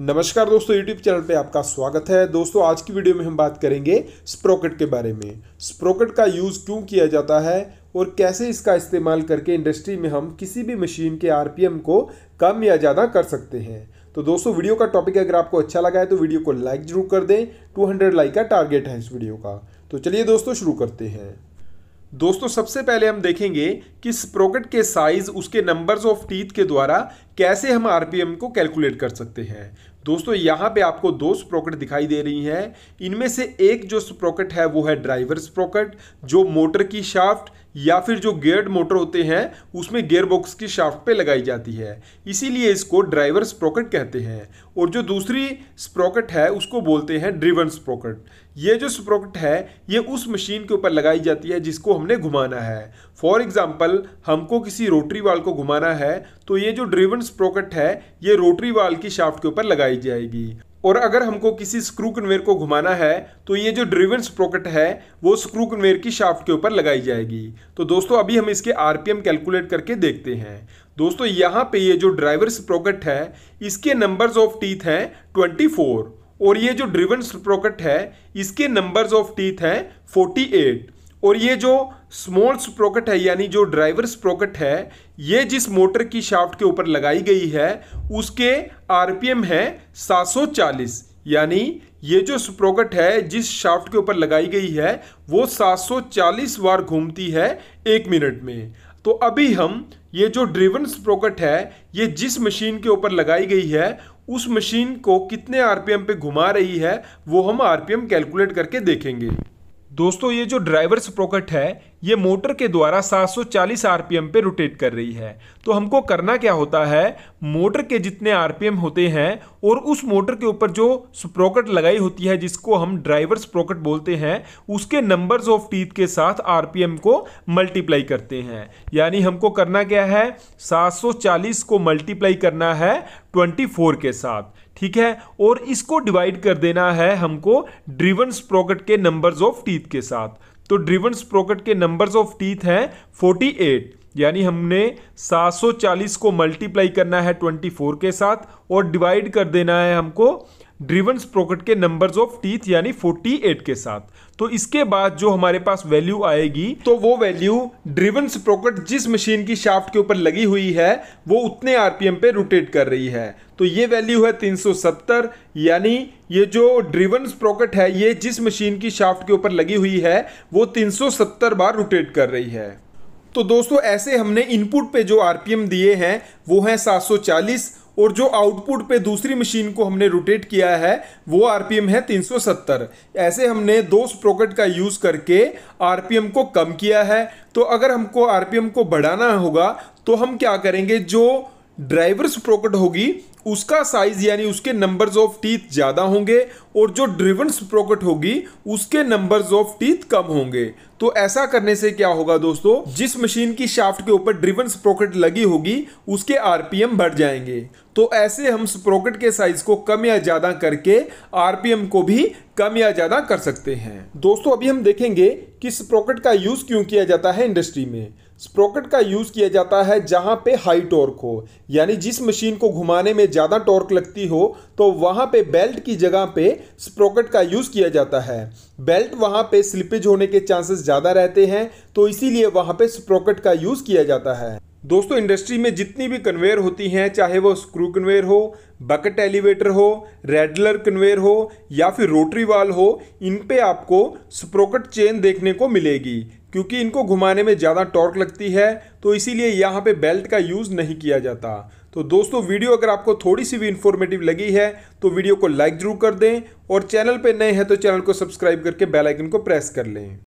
नमस्कार दोस्तों YouTube channel पे आपका स्वागत है दोस्तों आज की वीडियो में हम बात करेंगे स्प्रोकेट के बारे में स्प्रोकेट का यूज़ क्यों किया जाता है और कैसे इसका इस्तेमाल करके इंडस्ट्री में हम किसी भी मशीन के आरपीएम को कम या ज़्यादा कर सकते हैं तो दोस्तों वीडियो का टॉपिक अगर आपको अच्छा लगा है तो वीडियो को लाइक जरूर कर दें टू लाइक का टारगेट है इस वीडियो का तो चलिए दोस्तों शुरू करते हैं दोस्तों सबसे पहले हम देखेंगे कि स्प्रोकेट के साइज़ उसके नंबर्स ऑफ टीथ के द्वारा कैसे हम आरपीएम को कैलकुलेट कर सकते हैं दोस्तों यहाँ पे आपको दो स्प्रोकेट दिखाई दे रही हैं इनमें से एक जो स्प्रोकेट है वो है ड्राइवर स्प्रोकेट जो मोटर की शाफ्ट या फिर जो गेयर्ड मोटर होते हैं उसमें गेयर बॉक्स की शाफ्ट पे लगाई जाती है इसीलिए इसको ड्राइवर स्प्रोकेट कहते हैं और जो दूसरी स्प्रोकेट है उसको बोलते हैं ड्रिवन स्प्रॉकेट ये जो स्प्रोकेट है ये उस मशीन के ऊपर लगाई जाती है जिसको हमने घुमाना है फॉर एग्ज़ाम्पल हमको किसी रोटरी वाल को घुमाना है तो ये जो ड्रिवन स्प्रॉकेट है ये रोटरी वाल की शाफ्ट के ऊपर लगाई जाएगी और अगर हमको किसी स्क्रू कन्वेयर को घुमाना है तो ये जो ड्रिवन स्प्रोकेट है वो स्क्रू कन्वेयर की शाफ्ट के ऊपर लगाई जाएगी तो दोस्तों अभी हम इसके आरपीएम कैलकुलेट करके देखते हैं दोस्तों यहाँ पे ये जो ड्राइवर स्प्रोकेट है इसके नंबर्स ऑफ टीथ हैं 24 और ये जो ड्रिवन स्प्रोकेट है इसके नंबर्स ऑफ टीथ हैं 48 और ये जो स्मॉल स्प्रोकेट है यानी जो ड्राइवर स्प्रोकेट है ये जिस मोटर की शाफ्ट के ऊपर लगाई गई है उसके आरपीएम है 740 यानी ये जो स्प्रोकेट है जिस शाफ्ट के ऊपर लगाई गई है वो 740 बार घूमती है एक मिनट में तो अभी हम ये जो ड्रिवन स्प्रोकेट है ये जिस मशीन के ऊपर लगाई गई है उस मशीन को कितने आरपीएम पे घुमा रही है वो हम आरपीएम कैलकुलेट करके देखेंगे दोस्तों ये जो ड्राइवर स्प्रोकट है ये मोटर के द्वारा 740 आरपीएम पे रोटेट कर रही है तो हमको करना क्या होता है मोटर के जितने आरपीएम होते हैं और उस मोटर के ऊपर जो स्प्रोकेट लगाई होती है जिसको हम ड्राइवर स्प्रोकट बोलते हैं उसके नंबर्स ऑफ टीथ के साथ आरपीएम को मल्टीप्लाई करते हैं यानी हमको करना क्या है 740 को मल्टीप्लाई करना है 24 के साथ ठीक है और इसको डिवाइड कर देना है हमको ड्रिवन स्प्रोकट के नंबर्स ऑफ टीथ के साथ तो ड्रिवन स्प्रोकट के नंबर्स ऑफ टीथ हैं 48 यानी हमने 740 को मल्टीप्लाई करना है 24 के साथ और डिवाइड कर देना है हमको ड्रिवन स्प्रोकट के नंबर्स ऑफ टीथ यानी 48 के साथ तो इसके बाद जो हमारे पास वैल्यू आएगी तो वो वैल्यू ड्रिवन स्प्रोकट जिस मशीन की शाफ्ट के ऊपर लगी हुई है वो उतने आरपीएम पे रोटेट कर रही है तो ये वैल्यू है 370 यानी ये जो ड्रिवन स्प्रोकट है ये जिस मशीन की शाफ्ट के ऊपर लगी हुई है वो 370 बार रोटेट कर रही है तो दोस्तों ऐसे हमने इनपुट पे जो आरपीएम दिए हैं वो हैं 740 और जो आउटपुट पे दूसरी मशीन को हमने रोटेट किया है वो आरपीएम है 370 ऐसे हमने दो स्प्रोकेट का यूज़ करके आरपीएम को कम किया है तो अगर हमको आरपीएम को बढ़ाना होगा तो हम क्या करेंगे जो ड्राइवर स्प्रोकेट होगी उसका साइज यानी उसके नंबर्स ऑफ टीथ ज़्यादा होंगे और जो ड्रिवन स्प्रोकट होगी उसके नंबर्स ऑफ टीथ कम होंगे तो ऐसा करने से क्या होगा दोस्तों जिस मशीन की शाफ्ट के ऊपर ड्रिवन स्प्रोकट लगी होगी उसके आरपीएम बढ़ जाएंगे तो ऐसे हम स्प्रोकट के साइज को कम या ज़्यादा करके आरपीएम को भी कम या ज़्यादा कर सकते हैं दोस्तों अभी हम देखेंगे कि स्प्रोकट का यूज़ क्यों किया जाता है इंडस्ट्री में स्प्रोकेट का यूज़ किया जाता है जहाँ पे हाई टॉर्क हो यानी जिस मशीन को घुमाने में ज़्यादा टॉर्क लगती हो तो वहाँ पे बेल्ट की जगह पे स्प्रोकेट का यूज़ किया जाता है बेल्ट वहाँ पे स्लिपेज होने के चांसेस ज़्यादा रहते हैं तो इसीलिए वहाँ पे स्प्रोकेट का यूज़ किया जाता है दोस्तों इंडस्ट्री में जितनी भी कन्वेयर होती हैं चाहे वो स्क्रू कन्वेयर हो बकेट एलिवेटर हो रेडलर कन्वेयर हो या फिर रोटरी वाल हो इन पे आपको स्प्रोकेट चेन देखने को मिलेगी क्योंकि इनको घुमाने में ज़्यादा टॉर्क लगती है तो इसीलिए यहाँ पे बेल्ट का यूज़ नहीं किया जाता तो दोस्तों वीडियो अगर आपको थोड़ी सी भी इन्फॉर्मेटिव लगी है तो वीडियो को लाइक ज़रूर कर दें और चैनल पे नए हैं तो चैनल को सब्सक्राइब करके बेलाइकन को प्रेस कर लें